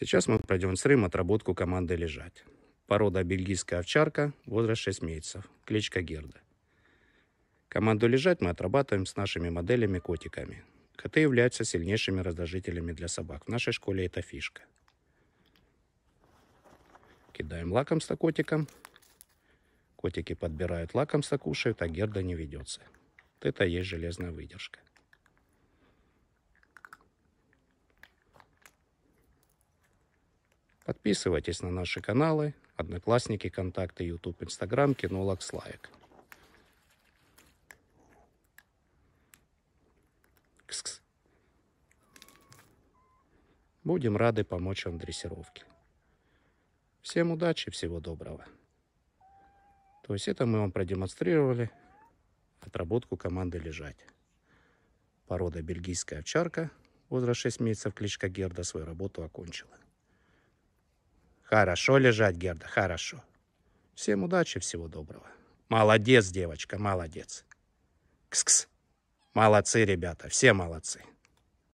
Сейчас мы пройдем с рым отработку команды лежать. Порода бельгийская овчарка, возраст 6 месяцев, кличка Герда. Команду лежать мы отрабатываем с нашими моделями-котиками. Коты являются сильнейшими раздражителями для собак. В нашей школе это фишка. Кидаем лакомство котикам. Котики подбирают лакомство, кушают, а Герда не ведется. Вот это есть железная выдержка. Подписывайтесь на наши каналы Одноклассники, Контакты, YouTube, Instagram, Кинолог, Слайк. Будем рады помочь вам в дрессировке. Всем удачи, всего доброго. То есть это мы вам продемонстрировали отработку команды лежать. Порода бельгийская овчарка, возраст 6 месяцев, кличка Герда, свою работу окончила. Хорошо лежать, Герда, хорошо. Всем удачи, всего доброго. Молодец, девочка, молодец. Кс-кс. Молодцы, ребята, все молодцы.